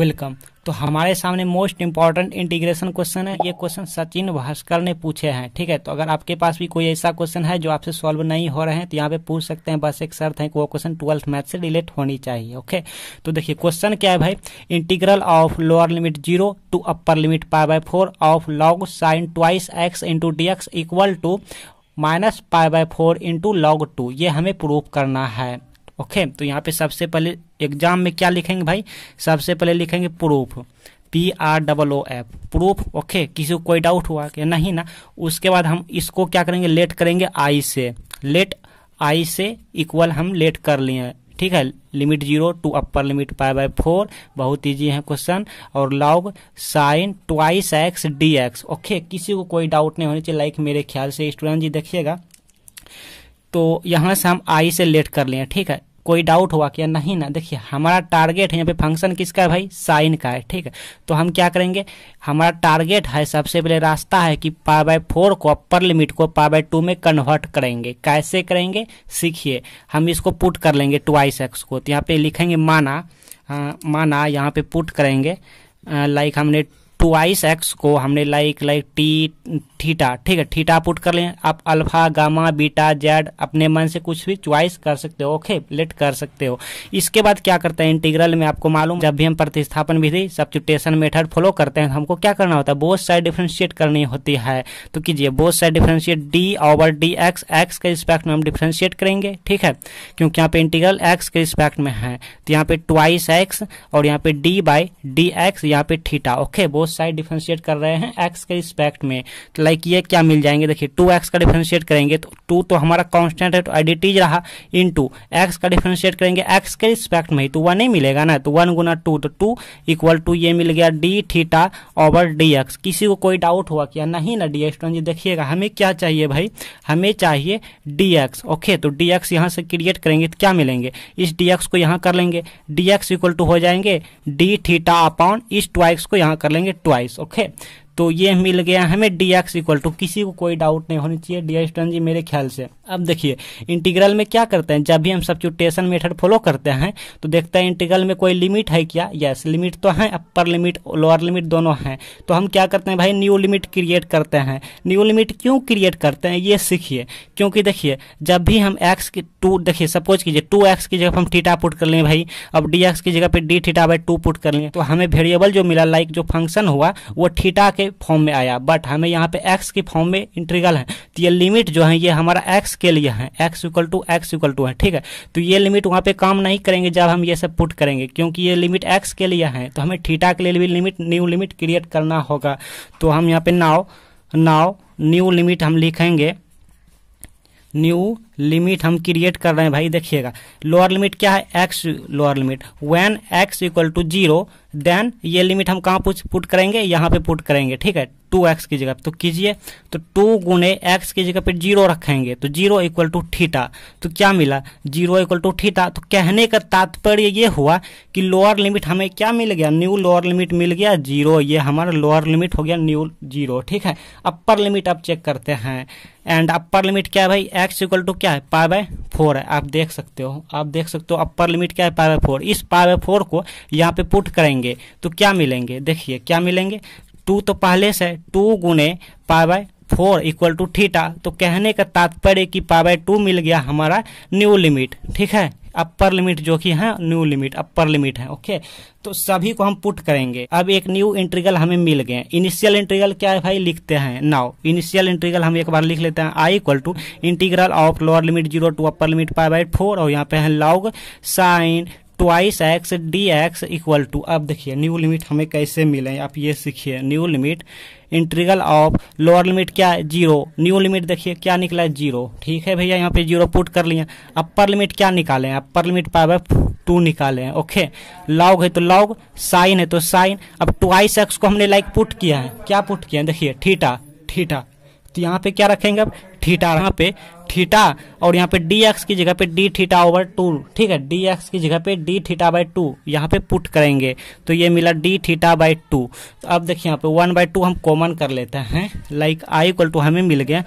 welcome तो हमारे सामने मोस्ट इंपॉर्टेंट इंटीग्रेशन क्वेश्चन है ये क्वेश्चन सचिन भास्कर ने पूछे हैं ठीक है तो अगर आपके पास भी कोई ऐसा क्वेश्चन है जो आपसे सॉल्व नहीं हो रहे हैं तो यहाँ पे पूछ सकते हैं बस एक शर्त है कि वो क्वेश्चन ट्वेल्थ मैथ से रिलेट होनी चाहिए ओके तो देखिए क्वेश्चन क्या है भाई integral of lower limit zero to upper limit pi by four of log sign twice x into d x equal to minus pi by four into log two ये हमें prove करना है okay तो यहाँ पे सबसे पहले एग्जाम में क्या लिखेंगे भाई सबसे पहले लिखेंगे proof P R double O F proof okay किसी को कोई डाउट हुआ कि नहीं ना उसके बाद हम इसको क्या करेंगे लेट करेंगे आई से लेट आई से इक्वल हम लेट कर लिए ठीक है limit zero to upper limit pi by four बहुत ईजी है क्वेश्चन और log sign twice x d x okay किसी को कोई डाउट नहीं होनी चाहिए लाइक मेरे ख्याल से स्टूडेंट जी देखिएगा तो यहाँ से हम आई से लेट कर लिए ठीक है कोई डाउट हुआ क्या नहीं ना देखिए हमारा टारगेट है यहाँ पे फंक्शन किसका है भाई साइन का है ठीक है तो हम क्या करेंगे हमारा टारगेट है सबसे पहले रास्ता है कि पा बाय फोर को अपर लिमिट को पा बाय टू में कन्वर्ट करेंगे कैसे करेंगे सीखिए हम इसको पुट कर लेंगे ट्वाइस एक्स को तो यहाँ पे लिखेंगे माना आ, हाँ, माना यहाँ पे पुट करेंगे लाइक हमने टूआइस एक्स को हमने लाइक लाइक टी थीटा ठीक है थीटा पुट कर लें आप अल्फा गामा बीटा जेड अपने मन से कुछ भी च्वाइस कर सकते हो ओके लेट कर सकते हो इसके बाद क्या करते हैं इंटीग्रल में आपको मालूम जब भी हम प्रतिस्थापन विधि सब्सिट्यूटेशन मेथड फॉलो करते हैं तो हमको क्या करना होता है बोथ साइड डिफ्रेंशिएट करनी होती है तो कीजिए both side differentiate d over d x x के रिस्पेक्ट में हम डिफ्रेंशिएट करेंगे ठीक है क्योंकि यहाँ पे इंटीग्रल एक्स के रिस्पेक्ट में है तो यहाँ पे ट्वाइस एक्स और यहाँ पे डी बाई डी एक्स यहाँ पे theta okay both side differentiate कर रहे हैं एक्स के रिस्पेक्ट में तो लाइक ये क्या मिल जाएंगे देखिए टू एक्स का डिफ्रेंशिएट करेंगे तो टू तो हमारा कॉन्स्टेंट है तो आइडेंटिटीज रहा इन टू एक्स का डिफ्रेंशिएट करेंगे एक्स के रिस्पेक्ट में ही तो वन नहीं मिलेगा ना तो वन गुना टू तो टू इक्वल टू ये मिल गया d theta over d x किसी को कोई डाउट हुआ क्या नहीं ना डी एक्स जी देखिएगा हमें क्या चाहिए भाई हमें चाहिए डी एक्स ओके तो डी एक्स यहाँ से क्रिएट करेंगे तो क्या मिलेंगे इस डी एक्स को यहाँ कर लेंगे डी एक्स इक्वल टू हो जाएंगे डी थीटा अपॉन इस टू एक्स को यहाँ कर लेंगे ट्वाइस ओके तो ये मिल गया हमें डी एक्स इक्वल टू किसी को कोई डाउट नहीं होनी चाहिए डी एक्स जी मेरे ख्याल से अब देखिए इंटीग्रल में क्या करते हैं जब भी हम चुटेशन मेथड फॉलो करते हैं तो देखते हैं इंटीग्रल में कोई लिमिट है क्या यस लिमिट तो है अपर लिमिट लोअर लिमिट दोनों हैं तो हम क्या करते हैं भाई न्यू लिमिट क्रिएट करते हैं न्यू लिमिट क्यों क्रिएट करते हैं ये सीखिए क्योंकि देखिए जब भी हम एक्स की टू देखिए सपोज कीजिए टू एक्स की जगह हम टीटा पुट कर लें भाई अब डी एक्स की जगह पर d theta by two put कर लें तो हमें वेरिएबल जो मिला लाइक जो फंक्शन हुआ वो थीटा के फॉर्म में आया बट हमें यहाँ पे एक्स के फॉर्म में इंटीग्रल है तो ये लिमिट जो है ये हमारा एक्स के लिए है x equal to x equal to है ठीक है तो ये लिमिट वहाँ पे काम नहीं करेंगे जब हम ये सब पुट करेंगे क्योंकि ये लिमिट एक्स के लिए है तो हमें ठीटा के लिए भी लिमिट न्यू लिमिट क्रिएट करना होगा तो हम यहाँ पे नाव नाव न्यू लिमिट हम लिखेंगे न्यू लिमिट हम क्रिएट कर रहे हैं भाई देखिएगा लोअर लिमिट क्या है x lower limit when x equal to zero then ये लिमिट हम कहाँ पुट करेंगे यहाँ पे पुट करेंगे ठीक है टू एक्स की जगह तो कीजिए तो टू गुने एक्स की जगह पे जीरो रखेंगे तो जीरो इक्वल टू ठीटा तो क्या मिला जीरो इक्वल टू ठीटा तो कहने का तात्पर्य ये हुआ कि लोअर लिमिट हमें क्या मिल गया न्यू लोअर लिमिट मिल गया जीरो ये हमारा लोअर लिमिट हो गया न्यू जीरो ठीक है अपर लिमिट आप चेक करते हैं एंड अपर लिमिट क्या है भाई एक्स इक्वल टू क्या क्या है पाई बाय फोर है आप देख सकते हो आप देख सकते हो अपर लिमिट क्या है पाई बाय फोर इस पाई बाय फोर को यहाँ पे पुट करेंगे तो क्या मिलेंगे देखिए क्या मिलेंगे टू तो पहले से टू गुने pi by four equal to theta तो कहने का तात्पर्य कि पाई बाय टू मिल गया हमारा न्यू लिमिट ठीक है अपर लिमिट जो कि है न्यू लिमिट अपर लिमिट है ओके तो सभी को हम पुट करेंगे अब एक न्यू इंट्रीगल हमें मिल गए इनिशियल इंट्रीगल क्या है भाई लिखते हैं नाउ इनिशियल इंट्रीगल हम एक बार लिख लेते हैं I equal to integral of lower limit zero to upper limit pi by four और यहाँ पे है log sign twice x d x equal to अब देखिए न्यू लिमिट हमें कैसे मिले आप ये सीखिए new limit integral of lower limit क्या जीरो न्यू लिमिट देखिए क्या निकला है जीरो ठीक है भैया यहाँ पे जीरो पुट कर लिए अपर लिमिट क्या निकाले अपर लिमिट पाए टू निकाले हैं ओके लॉग है तो लॉग साइन है तो साइन अब ट्वाइस एक्स को हमने लाइक पुट किया है क्या पुट किया है देखिए ठीटा ठीटा तो यहाँ पे क्या रखेंगे अब ठीटा यहाँ पे थीटा और यहाँ पे डी एक्स की जगह पे डी थीटा ओवर टू ठीक है डी एक्स की जगह पे डी थीटा बाई टू यहाँ पे पुट करेंगे तो ये मिला डी थीटा बाई टू तो अब देखिए यहाँ पे वन बाई टू हम कॉमन कर लेते हैं लाइक आई इक्वल टू हमें मिल गया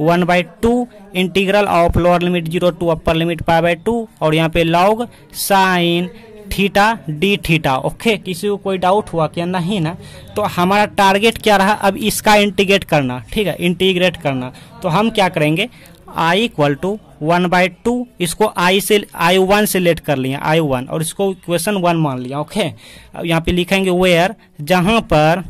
one by two integral of lower limit zero to upper limit pi by two और यहाँ पे log sine theta d theta okay किसी को कोई डाउट हुआ क्या नहीं ना तो हमारा टारगेट क्या रहा अब इसका इंटीग्रेट करना ठीक है इंटीग्रेट करना तो हम क्या करेंगे I equal to one by two इसको आई से आई वन से लेट कर लिया आई वन और इसको इक्वेशन वन मान लिया ओके अब यहाँ पे लिखेंगे वेयर जहां पर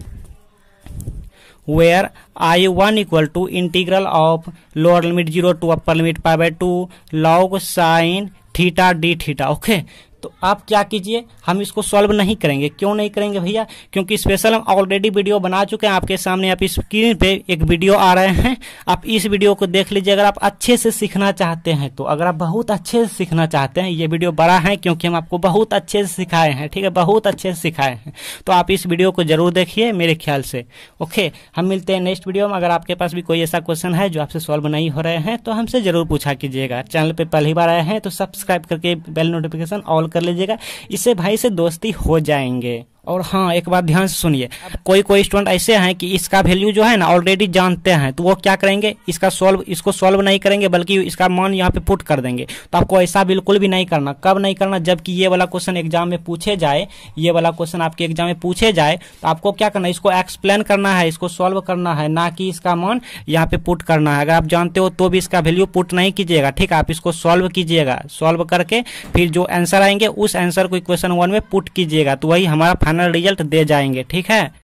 where I one equal to integral of lower limit zero to upper limit pi by two log sine theta d theta okay तो आप क्या कीजिए हम इसको सॉल्व नहीं करेंगे क्यों नहीं करेंगे भैया क्योंकि स्पेशल हम ऑलरेडी वीडियो बना चुके हैं आपके सामने आप स्क्रीन पे एक वीडियो आ रहे हैं आप इस वीडियो को देख लीजिए अगर आप अच्छे से सीखना चाहते हैं तो अगर आप बहुत अच्छे से सीखना चाहते हैं ये वीडियो बड़ा है क्योंकि हम आपको बहुत अच्छे से सिखाए हैं ठीक है बहुत अच्छे से सिखाए हैं तो आप इस वीडियो को जरूर देखिए मेरे ख्याल से ओके हम मिलते हैं नेक्स्ट वीडियो में अगर आपके पास भी कोई ऐसा क्वेश्चन है जो आपसे सॉल्व नहीं हो रहे हैं तो हमसे जरूर पूछा कीजिएगा चैनल पर पहली बार आए हैं तो सब्सक्राइब करके बेल नोटिफिकेशन ऑल कर लीजिएगा इससे भाई से दोस्ती हो जाएंगे और हाँ एक बात ध्यान से सुनिए कोई कोई स्टूडेंट ऐसे हैं कि इसका वैल्यू जो है ना ऑलरेडी जानते हैं तो वो क्या करेंगे इसका सॉल्व इसको सॉल्व नहीं करेंगे बल्कि इसका मान यहाँ पे पुट कर देंगे तो आपको ऐसा बिल्कुल भी नहीं करना कब नहीं करना जबकि ये वाला क्वेश्चन एग्जाम में पूछे जाए ये वाला क्वेश्चन आपके एग्जाम में पूछे जाए तो आपको क्या करना इसको एक्सप्लेन करना है इसको सॉल्व करना है ना कि इसका मान यहाँ पे पुट करना है अगर आप जानते हो तो भी इसका वैल्यू पुट नहीं कीजिएगा ठीक है आप इसको सॉल्व कीजिएगा सॉल्व करके फिर जो आंसर आएंगे उस आंसर को इक्वेशन वन में पुट कीजिएगा तो वही हमारा फाइनल फाइनल रिजल्ट दे जाएंगे ठीक है